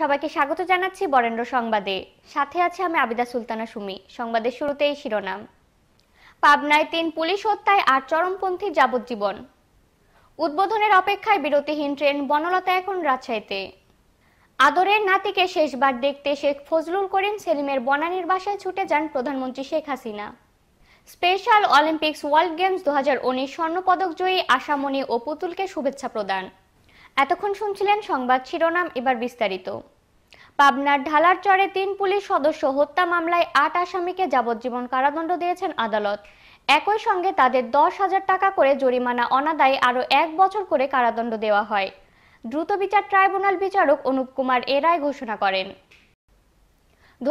সবাইকে স্বাগত জানাচ্ছি বরেন্দ্র সংবাদে সাথে আছে আমি আবিদা সুলতানা সুমি সংবাদের শুরুতেই শিরোনাম পাবনায় তিন পুলিশ হত্যায় আর চরমপন্থী যাবজ্জীবন উদ্বোধনের অপেক্ষায় বিরতিহীন ট্রেন বনলতা এখন রাজশাহীতে আদরের নাতিকে শেষবার দেখতে শেখ ফজলুল করিম সেলিমের বনানীর বাসায় ছুটে যান প্রধানমন্ত্রী Sheikh Hasina Special Olympics World Games দু হাজার উনিশ স্বর্ণপদক জয়ী আশামণি ও পুতুলকে শুভেচ্ছা প্রদান এতক্ষণ শুনছিলেন সংবাদ শিরোনাম এবার বিস্তারিত পাবনার ঢালারচরে তিন পুলিশ সদস্য হত্যা মামলায় আট আসামিকে যাবজ্জীবন কারাদণ্ড দিয়েছেন আদালত একই সঙ্গে তাদের দশ হাজার টাকা করে জরিমানা অনাদায় আরও এক বছর করে কারাদণ্ড দেওয়া হয় দ্রুত বিচার ট্রাইব্যুনাল বিচারক অনুপ কুমার এ রায় ঘোষণা করেন দু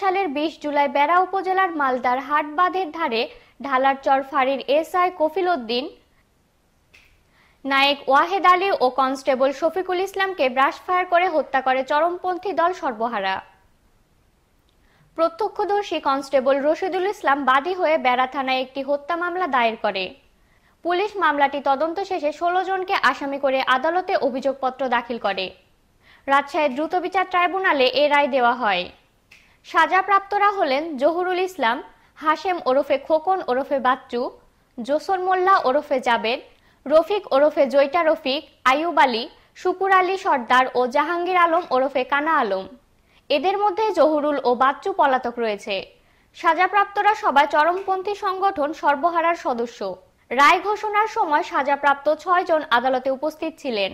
সালের বিশ জুলাই বেড়া উপজেলার মালদার হাটবাঁধের ধারে ঢালারচর ফাঁড়ির আই কফিল উদ্দিন নায়েক ওয়াহেদ আলী ও কনস্টেবল শফিকুল ইসলামকে ব্রাশ ফায়ার করে হত্যা করে চরমপন্থী দল সর্বহারা প্রত্যক্ষদর্শী কনস্টেবল রশিদুল ইসলাম বাদী হয়ে বেড়া থানায় একটি হত্যা মামলা দায়ের করে পুলিশ মামলাটি তদন্ত শেষে ষোলো জনকে আসামি করে আদালতে অভিযোগপত্র দাখিল করে রাজশাহীর দ্রুত বিচার ট্রাইব্যুনালে এ রায় দেওয়া হয় সাজাপ্রাপ্তরা হলেন জহুরুল ইসলাম হাশেম ওরফে খোকন ওরফে বাচ্চু জোসর মোল্লা ওরফে জাবেদ রফিক ওরফে জৈটা রফিক আইয়ুব আলী সুকুর আলী সর্দার ও জাহাঙ্গীর আলম ওরফে কানা আলম এদের মধ্যে জহুরুল ও বাচ্চু পলাতক রয়েছে সাজাপ্রাপ্তরা সবাই চরমপন্থী সংগঠন সর্বহারার সদস্য রায় ঘোষণার সময় সাজাপ্রাপ্ত ছয় জন আদালতে উপস্থিত ছিলেন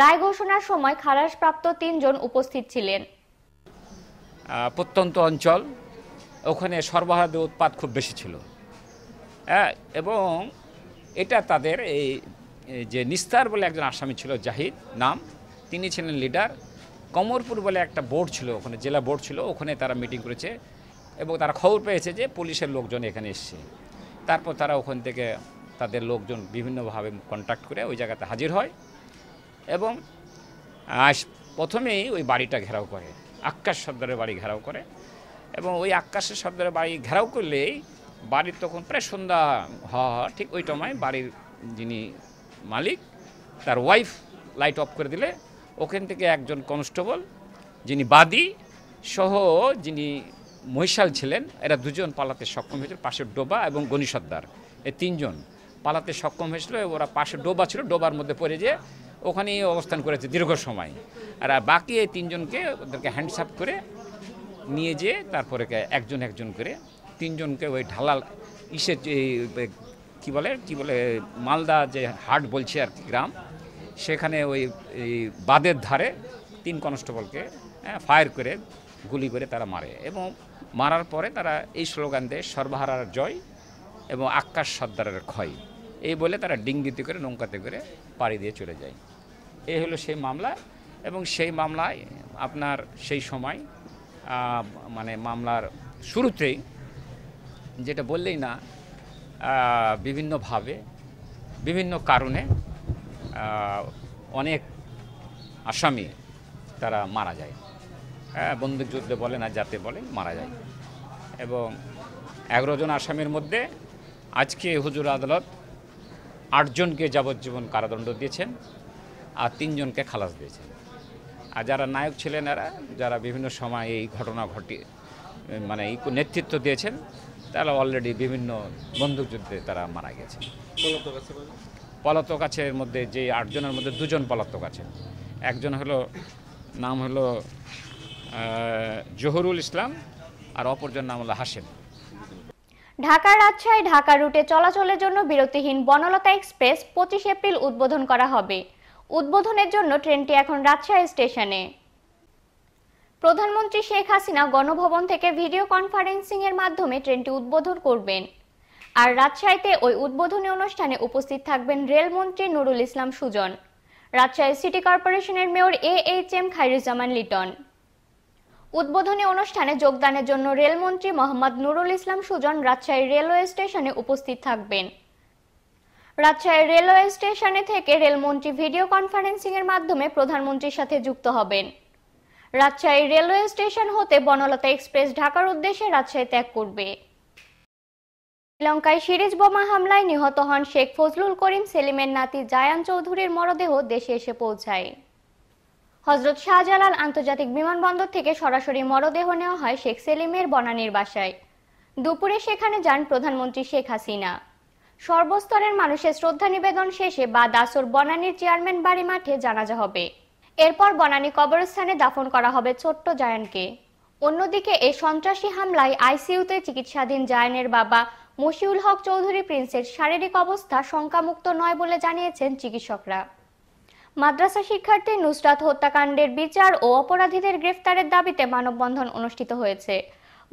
রায় ঘোষণার সময় খালাসপ্রাপ্ত তিনজন উপস্থিত ছিলেন প্রত্যন্ত অঞ্চল ওখানে সর্বহারাদের উৎপাত খুব বেশি ছিল হ্যাঁ, এবং এটা তাদের এই যে নিস্তার বলে একজন আসামি ছিল জাহিদ নাম তিনি ছিলেন লিডার কমরপুর বলে একটা বোর্ড ছিল ওখানে জেলা বোর্ড ছিল ওখানে তারা মিটিং করেছে এবং তারা খবর পেয়েছে যে পুলিশের লোকজন এখানে এসছে তারপর তারা ওখান থেকে তাদের লোকজন বিভিন্নভাবে কন্ট্যাক্ট করে ওই জায়গাতে হাজির হয় এবং প্রথমেই ওই বাড়িটা ঘেরাও করে আকাশ সর্দারের বাড়ি ঘেরাও করে এবং ওই আকাশের সর্দারের বাড়ি ঘেরাও করলেই বাড়ির তখন প্রায় সন্ধ্যা হওয়া ঠিক ওই সময় বাড়ির যিনি মালিক তার ওয়াইফ লাইট অফ করে দিলে ওখান থেকে একজন কনস্টেবল যিনি বাদি সহ যিনি মহিষাল ছিলেন এরা দুজন পালাতে সক্ষম হয়েছিল পাশের ডোবা এবং গণি সর্দার এই তিনজন পালাতে সক্ষম হয়েছিল ওরা পাশে ডোবা ছিল ডোবার মধ্যে পড়ে যেয়ে ওখানেই অবস্থান করেছে দীর্ঘ সময় আর বাকি এই তিনজনকে ওদেরকে হ্যান্ডসাপ করে নিয়ে যেয়ে তারপরে একজন একজন করে তিনজনকে ওই ঢালাল ইসে কী বলে কী বলে মালদা যে হাট বলছে আর কি গ্রাম সেখানে ওই বাদের ধারে তিন কনস্টেবলকে হ্যাঁ, ফায়ার করে গুলি করে তারা মারে এবং মারার পরে তারা এই স্লোগান দেয় সর্বহারার জয় এবং আকাশ সর্দারের ক্ষয় এই বলে তারা ডিঙ্গিতে করে নৌকাতে করে পাড়ি দিয়ে চলে যায় এই হলো সেই মামলা এবং সেই মামলায় আপনার সেই সময় মানে মামলার শুরুতেই যেটা বললেই না বিভিন্নভাবে বিভিন্ন কারণে অনেক আসামি তারা মারা যায় হ্যাঁ, বন্দুকযুদ্ধে বলে না যাতে বলে মারা যায় এবং এগারো জন আসামির মধ্যে আজকে হুজুর আদালত আটজনকে যাবজ্জীবন কারাদণ্ড দিয়েছেন আর তিনজনকে খালাস দিয়েছেন আর যারা নায়ক ছিলেন এরা যারা বিভিন্ন সময় এই ঘটনা ঘটিয়ে মানে নেতৃত্ব দিয়েছেন তারা অলরেডি বিভিন্ন বন্দুকযুদ্ধে তারা মারা গেছে পলাতক আছে মধ্যে যে আটজনের মধ্যে দুজন পলাতক আছে একজন হলো নাম হলো জহরুল ইসলাম আর অপরজন নাম হলো হাসেম ঢাকা রাজশাহী ঢাকা রুটে চলাচলের জন্য বিরতিহীন বনলতা এক্সপ্রেস পঁচিশ এপ্রিল উদ্বোধন করা হবে উদ্বোধনের জন্য ট্রেনটি এখন রাজশাহী স্টেশনে প্রধানমন্ত্রী শেখ হাসিনা গণভবন থেকে ভিডিও কনফারেন্সিং এর মাধ্যমে ট্রেনটি উদ্বোধন করবেন আর রাজশাহীতে ওই উদ্বোধনী অনুষ্ঠানে উপস্থিত থাকবেন রেলমন্ত্রী নুরুল ইসলাম সুজন রাজশাহী সিটি কর্পোরেশনের mayor A H M Khairuzzaman Liton উদ্বোধনী অনুষ্ঠানে যোগদানের জন্য রেলমন্ত্রী মোহাম্মদ নুরুল ইসলাম সুজন রাজশাহী রেলওয়ে স্টেশনে উপস্থিত থাকবেন রাজশাহী রেলওয়ে স্টেশনে থেকে রেলমন্ত্রী ভিডিও কনফারেন্সিং এর মাধ্যমে প্রধানমন্ত্রীর সাথে যুক্ত হবেন রাজশাহী রেলওয়ে স্টেশন হতে বনলতা এক্সপ্রেস ঢাকার উদ্দেশ্যে রাজশাহী ত্যাগ করবে শ্রীলঙ্কায় সিরিজ বোমা হামলায় নিহত হন শেখ ফজলুল করিম সেলিমের নাতি জায়ান চৌধুরীর মরদেহ দেশে এসে পৌঁছায় হজরত শাহজালাল আন্তর্জাতিক বিমানবন্দর থেকে সরাসরি মরদেহ নেওয়া হয় শেখ সেলিমের বনানীর বাসায় দুপুরে সেখানে যান প্রধানমন্ত্রী শেখ হাসিনা সর্বস্তরের মানুষের শ্রদ্ধা নিবেদন শেষে বা দাসর বনানীর চেয়ারম্যান বাড়ি মাঠে জানাজা হবে এরপর বনানী কবরস্থানে দাফন করা হবে ছোট্ট জায়ানকে অন্যদিকে এই সন্ত্রাসী হামলায় আইসিইউতে চিকিৎসাধীন জায়ানের বাবা মশিউল হক চৌধুরী প্রিন্সের শারীরিক অবস্থা শঙ্কামুক্ত নয় বলে জানিয়েছেন চিকিৎসকরা মাদ্রাসা শিক্ষার্থী নুসরাত হত্যাকাণ্ডের বিচার ও অপরাধীদের গ্রেফতারের দাবিতে মানববন্ধন অনুষ্ঠিত হয়েছে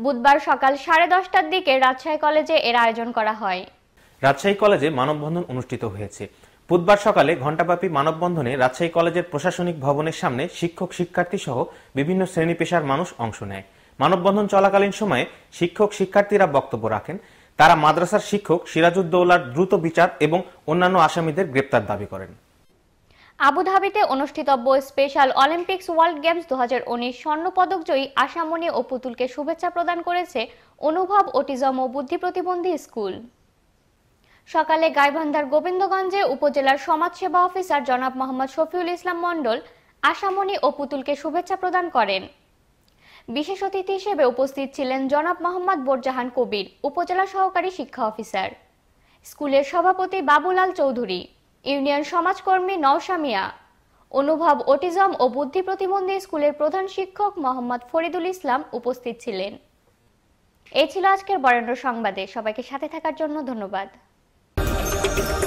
বুধবার সকাল সাড়ে দশটার দিকে রাজশাহী কলেজে এর আয়োজন করা হয় রাজশাহী কলেজে মানববন্ধন অনুষ্ঠিত হয়েছে বুধবার সকালে ঘণ্টাব্যাপী মানববন্ধনে রাজশাহী কলেজের প্রশাসনিক ভবনের সামনে শিক্ষক শিক্ষার্থী সহ বিভিন্ন শ্রেণী পেশার মানুষ অংশ নেয় মানববন্ধন চলাকালীন সময়ে শিক্ষক শিক্ষার্থীরা বক্তব্য রাখেন তারা মাদ্রাসার শিক্ষক সিরাজউদ্দৌলার দ্রুত বিচার এবং অন্যান্য আসামিদের গ্রেপ্তার দাবি করেন আবুধাবিতে অনুষ্ঠিতব্য স্পেশাল অলিম্পিক্স ওয়ার্ল্ড গেমস দু হাজার উনিশ স্বর্ণপদক জয়ী আশামণি ও পুতুলকে শুভেচ্ছা প্রদান করেছে অনুভব অটিজম ও বুদ্ধি প্রতিবন্ধী স্কুল সকালে গাইবান্ধার গোবিন্দগঞ্জে উপজেলার সমাজসেবা অফিসার জনাব মোহাম্মদ শফিউল ইসলাম মণ্ডল আশামণি ও পুতুলকে শুভেচ্ছা প্রদান করেন বিশেষ অতিথি হিসেবে উপস্থিত ছিলেন জনাব মোহাম্মদ বোরজাহান কবির উপজেলা সহকারী শিক্ষা অফিসার স্কুলের সভাপতি বাবুলাল চৌধুরী ইউনিয়ন সমাজকর্মী নওশামিয়া অনুভব অটিজম ও বুদ্ধি প্রতিবন্ধী স্কুলের প্রধান শিক্ষক মোহাম্মদ ফরিদুল ইসলাম উপস্থিত ছিলেন এ ছিল আজকের বরেণ্য সংবাদে সবাইকে সাথে থাকার জন্য ধন্যবাদ Thank you.